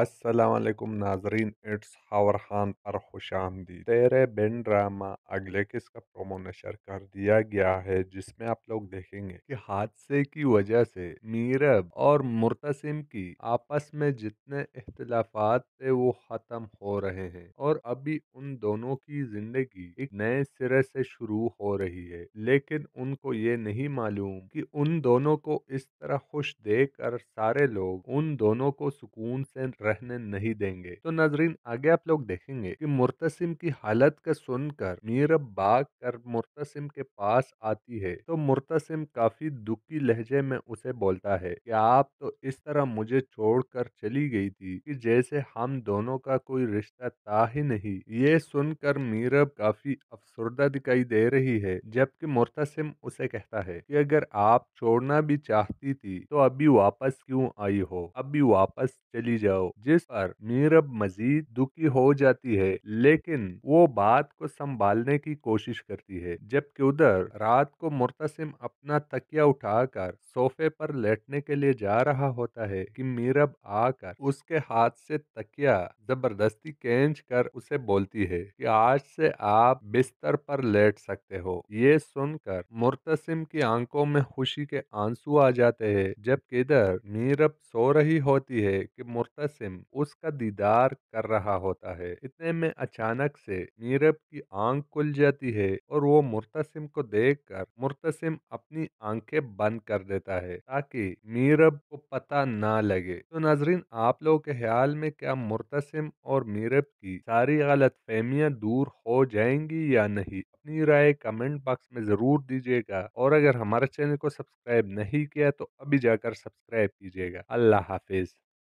असलकुम नाजरीन इट्स हावर खान पर खुश आमदी तेरे बेन ड्रामा अगले किस का प्रोमो नशर कर दिया गया है जिसमें आप लोग देखेंगे कि हादसे की वजह से मीरब और मुर्तसिम की आपस में जितने इख्तलाफात थे वो ख़त्म हो रहे हैं और अभी उन दोनों की जिंदगी एक नए सिरे से शुरू हो रही है लेकिन उनको ये नहीं मालूम कि उन दोनों को इस तरह खुश देखकर सारे लोग उन दोनों को सुकून से रहने नहीं देंगे तो नजरीन आगे आप लोग देखेंगे कि मुर्तसिम की हालत का सुनकर मीरब बाग कर मुर्तसिम के पास आती है तो मुर्तसिम काफी दुखी लहजे में उसे बोलता है कि आप तो इस तरह मुझे छोड़कर चली गई थी कि जैसे हम दोनों का कोई रिश्ता था ही नहीं ये सुनकर मीरब काफी अफसरदा दिखाई दिखाई दे रही है जबकि मुर्तसिम उसे कहता है कि अगर आप छोड़ना भी चाहती थी तो अभी वापस क्यों आई हो अभी वापस चली जाओ जिस पर मीरब मजीद दुखी हो जाती है लेकिन वो बात को संभालने की कोशिश करती है जबकि उधर रात को मुर्तसिम अपना तकिया उठाकर सोफे पर लेटने के लिए जा रहा होता है कि मीरब आकर उसके हाथ से तकिया जबरदस्ती खेच कर उसे बोलती है कि आज से आप बिस्तर पर ले बैठ सकते हो ये सुनकर मुर्तसिम की आंखों में खुशी के आंसू आ जाते हैं जब किधर मीरब सो रही होती है कि मुर्तसिम उसका दीदार कर रहा होता है इतने में अचानक से मीरब की आंख खुल जाती है और वो मुर्तसिम को देख कर मुर्तसिम अपनी आंखें बंद कर देता है ताकि मीरब को पता ना लगे तो नाजरीन आप लोगों के ख्याल में क्या मुर्तसिम और मीरब की सारी गलत फहमियाँ दूर हो जाएंगी या नहीं अपनी अपनी राय कमेंट बॉक्स में ज़रूर दीजिएगा और अगर हमारे चैनल को सब्सक्राइब नहीं किया तो अभी जाकर सब्सक्राइब कीजिएगा अल्लाह हाफिज़